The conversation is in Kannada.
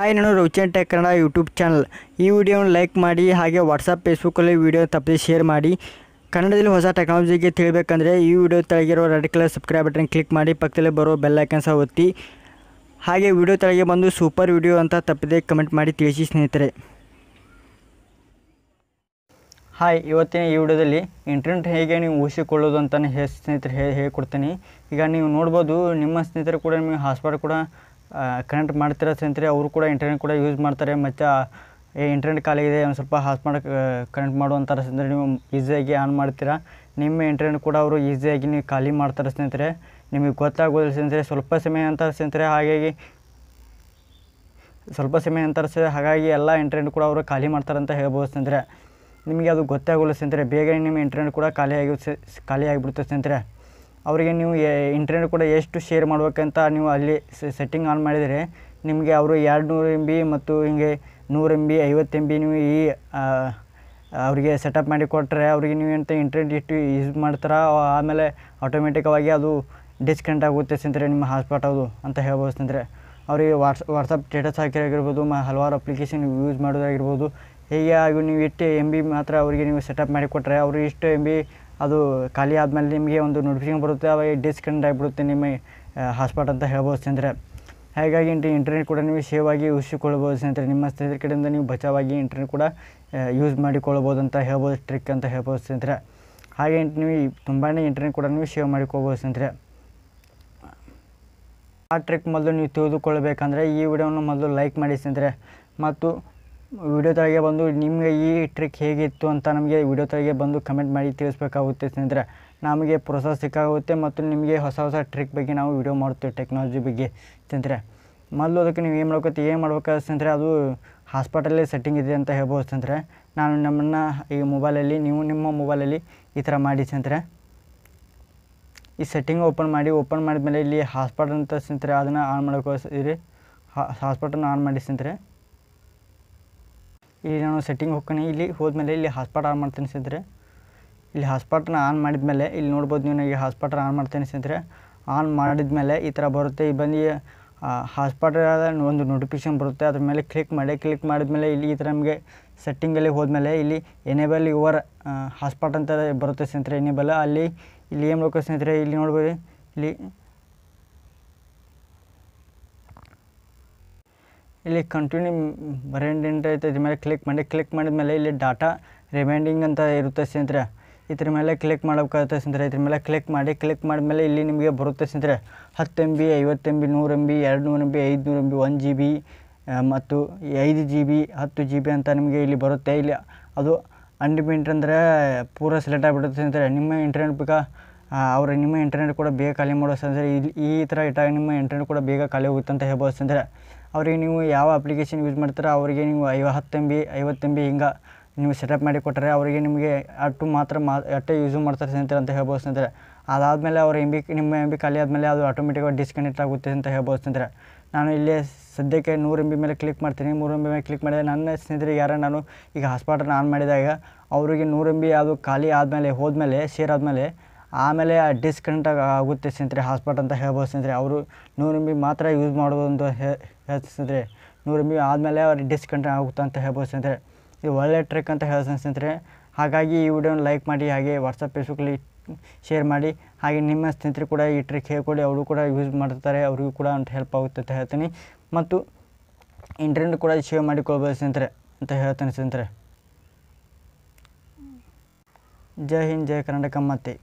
ಹಾಯ್ ನಾನು Ravichand tech Kannada YouTube channel ಈ ವಿಡಿಯೋವನ್ನು ಲೈಕ್ ಮಾಡಿ ಹಾಗೆ ವಾಟ್ಸಪ್ ಫೇಸ್ಬುಕ್ಕಲ್ಲಿ ವಿಡಿಯೋ ತಪ್ಪದೆ ಶೇರ್ ಮಾಡಿ ಕನ್ನಡದಲ್ಲಿ ಹೊಸ ಟೆಕ್ನಾಲಜಿಗೆ ತಿಳಿಬೇಕಂದ್ರೆ ಈ ವಿಡಿಯೋ ತೆಳಗಿರೋ red colour subscribe button click ಮಾಡಿ ಪಕ್ಕದಲ್ಲಿ ಬರೋ ಬೆಲ್ಲೈಕನ್ ಸಹ ಒತ್ತಿ ಹಾಗೆ ವಿಡಿಯೋ ತೆಳಗೆ ಬಂದು ಸೂಪರ್ ವಿಡಿಯೋ ಅಂತ ತಪ್ಪದೆ ಕಮೆಂಟ್ ಮಾಡಿ ತಿಳಿಸಿ ಸ್ನೇಹಿತರೆ ಹಾಯ್ ಇವತ್ತಿನ ಈ ವಿಡಿಯೋದಲ್ಲಿ ಇಂಟರ್ನೆಟ್ ಹೇಗೆ ನೀವು ಉಳಿಸಿಕೊಳ್ಳೋದು ಅಂತ ಹೇಳಿ ಸ್ನೇಹಿತರು ಹೇ ಹೇಳ್ಕೊಡ್ತೀನಿ ಈಗ ನೀವು ನೋಡ್ಬೋದು ನಿಮ್ಮ ಸ್ನೇಹಿತರು ಕೂಡ ನಿಮಗೆ ಹಾಸ್ಪಾಡ್ ಕೂಡ ಕನೆಕ್ಟ್ ಮಾಡ್ತಿರೋ ಸ್ನೇಹಿತರೆ ಅವರು ಕೂಡ ಇಂಟರ್ನೆಟ್ ಕೂಡ ಯೂಸ್ ಮಾಡ್ತಾರೆ ಮತ್ತು ಏ ಇಂಟರ್ನೆಟ್ ಇದೆ ಒಂದು ಸ್ವಲ್ಪ ಹಾಸ್ ಮಾಡೋಕೆ ಕನೆಕ್ಟ್ ಮಾಡುವಂಥ ಸ್ನೇಹಿತರೆ ನೀವು ಈಸಿಯಾಗಿ ಆನ್ ಮಾಡ್ತೀರಾ ನಿಮ್ಮ ಇಂಟರ್ನೆಟ್ ಕೂಡ ಅವರು ಈಸಿಯಾಗಿ ನೀವು ಖಾಲಿ ಮಾಡ್ತಾರೆ ಸ್ನೇಹಿತರೆ ನಿಮಗೆ ಗೊತ್ತಾಗೋದಿಲ್ಲ ಸ್ನೇಹಿತರೆ ಸ್ವಲ್ಪ ಸಮಯ ಅಂತ ಸ್ನೇಹಿತರೆ ಹಾಗಾಗಿ ಸ್ವಲ್ಪ ಸಮಯ ಅಂತ ಹಾಗಾಗಿ ಎಲ್ಲ ಇಂಟರ್ನೆಟ್ ಕೂಡ ಅವರು ಖಾಲಿ ಮಾಡ್ತಾರೆ ಅಂತ ಹೇಳ್ಬೋದು ಸ್ನೇಹಿತರೆ ನಿಮಗೆ ಅದು ಗೊತ್ತಾಗೋಲ್ಲ ಸ್ನೇಹಿತರೆ ಬೇಗನೆ ನಿಮ್ಮ ಇಂಟರ್ನೆಟ್ ಕೂಡ ಖಾಲಿ ಆಗಿ ಖಾಲಿ ಆಗಿಬಿಡುತ್ತೆ ಸ್ನೇಹಿತರೆ ಅವರಿಗೆ ನೀವು ಇಂಟರ್ನೆಟ್ ಕೂಡ ಎಷ್ಟು ಶೇರ್ ಮಾಡ್ಬೇಕಂತ ನೀವು ಅಲ್ಲಿ ಸೆಟ್ಟಿಂಗ್ ಆನ್ ಮಾಡಿದರೆ ನಿಮಗೆ ಅವರು ಎರಡು ನೂರು ಎಮ್ ಬಿ ಮತ್ತು ಹೀಗೆ ನೂರು ಎಂ ಬಿ ಐವತ್ತು ಎಂ ಬಿ ನೀವು ಈ ಅವರಿಗೆ ಸೆಟಪ್ ಮಾಡಿ ಕೊಟ್ಟರೆ ಅವರಿಗೆ ನೀವು ಏನಂತ ಇಂಟರ್ನೆಟ್ ಇಟ್ಟು ಯೂಸ್ ಮಾಡ್ತಾರಾ ಆಮೇಲೆ ಆಟೋಮೆಟಿಕವಾಗಿ ಅದು ಡಿಸ್ಕನೆಕ್ಟ್ ಆಗುತ್ತೆ ಸ್ನೇಹಿತರೆ ನಿಮ್ಮ ಹಾಸ್ಪಾಟ್ ಅದು ಅಂತ ಹೇಳ್ಬೋದು ಅಂದರೆ ಅವರಿಗೆ ವಾಟ್ಸ್ ವಾಟ್ಸಪ್ ಸ್ಟೇಟಸ್ ಹಾಕಿರೋಗಿರ್ಬೋದು ಮ ಹಲವಾರು ಅಪ್ಲಿಕೇಶನ್ ಯೂಸ್ ಮಾಡೋದಾಗಿರ್ಬೋದು ಹೀಗೆ ಹಾಗೂ ನೀವು ಎಷ್ಟು ಎಮ್ ಬಿ ಮಾತ್ರ ಅವರಿಗೆ ನೀವು ಸೆಟಪ್ ಮಾಡಿಕೊಟ್ರೆ ಅವರು ಇಷ್ಟು ಎಂ ಬಿ ಅದು ಖಾಲಿ ಆದಮೇಲೆ ನಿಮಗೆ ಒಂದು ನೋಟಿಫಿಕೇಶನ್ ಬರುತ್ತೆ ಅವಾಗ ಡಿಸ್ಕನೆಕ್ಟ್ ಆಗಿಬಿಡುತ್ತೆ ನಿಮ್ಮ ಹಾಟ್ಸ್ಪಾಟ್ ಅಂತ ಹೇಳ್ಬೋದು ಸ್ನೇಹಿತರೆ ಹಾಗಾಗಿ ಇಂಟಿ ಇಂಟರ್ನೆಟ್ ಕೂಡ ನೀವು ಸೇವ್ ಆಗಿ ಉಳಿಸಿಕೊಳ್ಬೋದು ಸ್ನೇಹಿತರೆ ನಿಮ್ಮ ಸ್ನೇಹಿತರ ಕಡೆಯಿಂದ ನೀವು ಬಚಾವಾಗಿ ಇಂಟರ್ನೆಟ್ ಕೂಡ ಯೂಸ್ ಮಾಡಿಕೊಳ್ಬೋದು ಅಂತ ಹೇಳ್ಬೋದು ಟ್ರಿಕ್ ಅಂತ ಹೇಳ್ಬೋದು ಸ್ನೇಹಿತರೆ ಹಾಗೆ ನೀವು ತುಂಬಾ ಇಂಟರ್ನೆಟ್ ಕೂಡ ನೀವು ಸೇವ್ ಮಾಡಿಕೊಳ್ಬೋದು ಸ್ನೇಹಿತರೆ ಆ ಟ್ರಿಕ್ ಮೊದಲು ನೀವು ತಿಳಿದುಕೊಳ್ಬೇಕಂದ್ರೆ ಈ ವಿಡಿಯೋವನ್ನು ಮೊದಲು ಲೈಕ್ ಮಾಡಿ ಸ್ನೇಹಿತರೆ ಮತ್ತು ವಿಡಿಯೋ ತಳಗೆ ಬಂದು ನಿಮಗೆ ಈ ಟ್ರಿಕ್ ಹೇಗಿತ್ತು ಅಂತ ನಮಗೆ ವಿಡಿಯೋ ತಳಗೆ ಬಂದು ಕಮೆಂಟ್ ಮಾಡಿ ತಿಳಿಸ್ಬೇಕಾಗುತ್ತೆ ಸ್ನೇಹಿತರೆ ನಮಗೆ ಪ್ರೋತ್ಸಾಹ ಮತ್ತು ನಿಮಗೆ ಹೊಸ ಹೊಸ ಟ್ರಿಕ್ ಬಗ್ಗೆ ನಾವು ವಿಡಿಯೋ ಮಾಡ್ತೀವಿ ಟೆಕ್ನಾಲಜಿ ಬಗ್ಗೆ ಸ್ನೇಹಿತರೆ ಮೊದಲು ಅದಕ್ಕೆ ನೀವು ಏನು ಮಾಡ್ಕೋತೀವಿ ಏನು ಮಾಡ್ಬೇಕಾದ್ರೆ ಸ್ನೇಹಿತರೆ ಅದು ಹಾಸ್ಪಿಟಲಲ್ಲಿ ಸೆಟ್ಟಿಂಗ್ ಇದೆ ಅಂತ ಹೇಳ್ಬೋದು ಸ್ನೇಹಿತರೆ ನಾನು ನಮ್ಮನ್ನು ಈ ಮೊಬೈಲಲ್ಲಿ ನೀವು ನಿಮ್ಮ ಮೊಬೈಲಲ್ಲಿ ಈ ಥರ ಮಾಡಿ ಸ್ನೇಹಿತರೆ ಈ ಸೆಟ್ಟಿಂಗ್ ಓಪನ್ ಮಾಡಿ ಓಪನ್ ಮಾಡಿದ್ಮೇಲೆ ಇಲ್ಲಿ ಹಾಸ್ಪಿಟಲ್ ಅಂತ ಸ್ನೇಹಿತರೆ ಅದನ್ನು ಆನ್ ಇರಿ ಹಾಸ್ಪಿಟಲ್ನ ಆನ್ ಮಾಡಿ ಸ್ನೇಹಿತರೆ ಇಲ್ಲಿ ನಾನು ಸೆಟ್ಟಿಂಗ್ ಹೋಗ್ತೀನಿ ಇಲ್ಲಿ ಹೋದ್ಮೇಲೆ ಇಲ್ಲಿ ಹಾಸ್ಪಾಟ್ ಆನ್ ಮಾಡ್ತೀನಿ ಸಿದ್ರೆ ಇಲ್ಲಿ ಹಾಸ್ಪಾಟ್ನ ಆನ್ ಮಾಡಿದ ಮೇಲೆ ಇಲ್ಲಿ ನೋಡ್ಬೋದು ನೀವು ನನಗೆ ಹಾಸ್ಪಾಟ್ನ ಆನ್ ಮಾಡ್ತೀನಿ ಸ್ನೇಹಿತರೆ ಆನ್ ಮಾಡಿದ ಮೇಲೆ ಈ ಥರ ಬರುತ್ತೆ ಈ ಬಂದು ಹಾಸ್ಪಾಟ್ ಒಂದು ನೋಟಿಫಿಕೇಶನ್ ಬರುತ್ತೆ ಅದ್ರ ಮೇಲೆ ಕ್ಲಿಕ್ ಮಾಡಿ ಕ್ಲಿಕ್ ಮಾಡಿದ ಮೇಲೆ ಇಲ್ಲಿ ಈ ಥರ ನಮಗೆ ಸೆಟ್ಟಿಂಗಲ್ಲಿ ಹೋದ್ಮೇಲೆ ಇಲ್ಲಿ ಎನೇಬಲ್ ಯುವರ್ ಹಾಸ್ಪಾಟ್ ಅಂತ ಬರುತ್ತೆ ಸ್ನೇಹಿತರೆ ಎನೇಬಲ್ ಅಲ್ಲಿ ಇಲ್ಲಿ ಏನು ಬೇಕು ಸ್ನೇಹಿತರೆ ಇಲ್ಲಿ ನೋಡ್ಬೋದು ಇಲ್ಲಿ ಇಲ್ಲಿ ಕಂಟಿನ್ಯೂ ಬರೆಂಡೆಂಟ್ ಐತೆ ಇದ್ರ ಮೇಲೆ ಕ್ಲಿಕ್ ಮಾಡಿ ಕ್ಲಿಕ್ ಮಾಡಿದ ಮೇಲೆ ಇಲ್ಲಿ ಡಾಟಾ ರಿಮೈಂಡಿಂಗ್ ಅಂತ ಇರುತ್ತೆ ಸ್ನೇಹಿತರೆ ಇದ್ರ ಮೇಲೆ ಕ್ಲಿಕ್ ಮಾಡಬೇಕಾಗುತ್ತೆ ಸ್ನೇಹಿತರೆ ಇದ್ರ ಮೇಲೆ ಕ್ಲಿಕ್ ಮಾಡಿ ಕ್ಲಿಕ್ ಮಾಡಿದ್ಮೇಲೆ ಇಲ್ಲಿ ನಿಮಗೆ ಬರುತ್ತೆ ಸ್ನೇಹಿತರೆ ಹತ್ತು ಎಮ್ ಬಿ ಐವತ್ತು ಎಮ್ ಬಿ ನೂರು ಎಮ್ ಬಿ ಎರಡು ನೂರು ಎಮ್ ಬಿ ಐದುನೂರು M B one G B ಮತ್ತು ಐದು ಜಿ ಬಿ ಹತ್ತು ಜಿ ಬಿ ಅಂತ ನಿಮಗೆ ಇಲ್ಲಿ ಬರುತ್ತೆ ಇಲ್ಲಿ ಅದು ಅನ್ಲಿಮಿಟೆಡ್ ಅಂದರೆ ಪೂರ ಸೆಲೆಕ್ಟ್ ಆಗಿಬಿಡುತ್ತೆ ಸ್ನೇಹಿತರೆ ನಿಮ್ಮ ಇಂಟರ್ನೆಟ್ ಬೇಗ ಅವರು ನಿಮ್ಮ ಇಂಟರ್ನೆಟ್ ಕೂಡ ಬೇಗ ಖಾಲಿ ಮಾಡೋ ಸ್ನೇಹಿತರೆ ಇಲ್ಲಿ ಈ ಥರ ಇಟ್ಟಾಗ ನಿಮ್ಮ ಇಂಟರ್ನೆಟ್ ಕೂಡ ಬೇಗ ಖಾಲಿ ಹೋಗುತ್ತೆ ಅಂತ ಹೇಳ್ಬೋದು ಸ್ನೇಹಿತರೆ ಅವರಿಗೆ ನೀವು ಯಾವ ಅಪ್ಲಿಕೇಶನ್ ಯೂಸ್ ಮಾಡ್ತೀರಾ ಅವರಿಗೆ ನೀವು ಐವ ಹತ್ತು ಎಂ ಬಿ ಐವತ್ತು ಎಂ ಬಿ ಹಿಂಗೆ ನೀವು ಸೆಟಪ್ ಮಾಡಿ ಕೊಟ್ಟರೆ ಅವರಿಗೆ ನಿಮಗೆ ಅಟ್ಟು ಮಾತ್ರ ಮಾ ಅಷ್ಟೇ ಯೂಸ್ ಮಾಡ್ತಾರೆ ಸ್ನೇಹಿತರೆ ಅಂತ ಹೇಳ್ಬೋದು ಸ್ನೇಹಿತರೆ ಅದಾದಮೇಲೆ ಅವ್ರ ಎಂಬಿ ಬಿ ನಿಮ್ಮ ಎಮ್ ಬಿ ಖಾಲಿ ಆದಮೇಲೆ ಅದು ಆಟೋಮೆಟಿಕ್ವಾಗಿ ಡಿಸ್ಕನೆಕ್ಟ್ ಆಗುತ್ತೆ ಅಂತ ಹೇಳ್ಬೋದು ಸ್ನೇಹಿತರೆ ನಾನು ಇಲ್ಲಿ ಸದ್ಯಕ್ಕೆ ನೂರು ಎಂಬಿ ಬಿ ಮೇಲೆ ಕ್ಲಿಕ್ ಮಾಡ್ತೀನಿ ನೂರು ಎಂಬಿ ಬಿ ಮೇಲೆ ಕ್ಲಿಕ್ ಮಾಡಿದರೆ ನನ್ನ ಸ್ನೇಹಿತರಿಗೆ ಯಾರು ನಾನು ಈಗ ಹಾಸ್ಪಾಟ್ರನ್ನ ಆನ್ ಮಾಡಿದಾಗ ಅವರಿಗೆ ನೂರು ಎಂಬಿ ಬಿ ಅದು ಖಾಲಿ ಆದಮೇಲೆ ಹೋದ್ಮೇಲೆ ಶೇರ್ ಆದಮೇಲೆ ಆಮೇಲೆ ಡಿಸ್ಕನೆಕ್ಟ್ ಆಗುತ್ತೆ ಸ್ನೇಹಿತರೆ ಹಾಸ್ಪಾಟ್ ಅಂತ ಹೇಳ್ಬೋದು ಸ್ನೇಹಿತರೆ ಅವರು ನೂರು ಮಿ ಮಾತ್ರ ಯೂಸ್ ಮಾಡೋದು ಅಂತ ಹೇಳ್ತಾರೆ ನೂರು ಬಿ ಆದಮೇಲೆ ಅವ್ರಿಗೆ ಡಿಸ್ಕನೆಕ್ಟ್ ಆಗುತ್ತೆ ಅಂತ ಹೇಳ್ಬೋದು ಸ್ನೇಹಿತರೆ ಇದು ಒಳ್ಳೆ ಟ್ರಿಕ್ ಅಂತ ಹೇಳ್ತೀನಿ ಸ್ನೇಹಿತರೆ ಹಾಗಾಗಿ ಈ ವಿಡಿಯೋನ ಲೈಕ್ ಮಾಡಿ ಹಾಗೆ ವಾಟ್ಸಪ್ ಫೇಸ್ಬುಕ್ಲಿ ಶೇರ್ ಮಾಡಿ ಹಾಗೆ ನಿಮ್ಮ ಸ್ನೇಹಿತರು ಕೂಡ ಈ ಟ್ರಿಕ್ ಹೇಳ್ಕೊಡಿ ಅವರು ಕೂಡ ಯೂಸ್ ಮಾಡ್ತಾರೆ ಅವ್ರಿಗೂ ಕೂಡ ಅಂತ ಹೆಲ್ಪ್ ಆಗುತ್ತೆ ಅಂತ ಹೇಳ್ತೀನಿ ಮತ್ತು ಇಂಟರ್ನೆಟ್ ಕೂಡ ಸೇವ್ ಮಾಡಿಕೊಳ್ಬೋದು ಸ್ನೇಹಿತರೆ ಅಂತ ಹೇಳ್ತಾನೆ ಸ್ನೇಹಿತರೆ ಜೈ ಹಿಂದ್ ಜೈ ಕರ್ನಾಟಕ ಮತ್ತೆ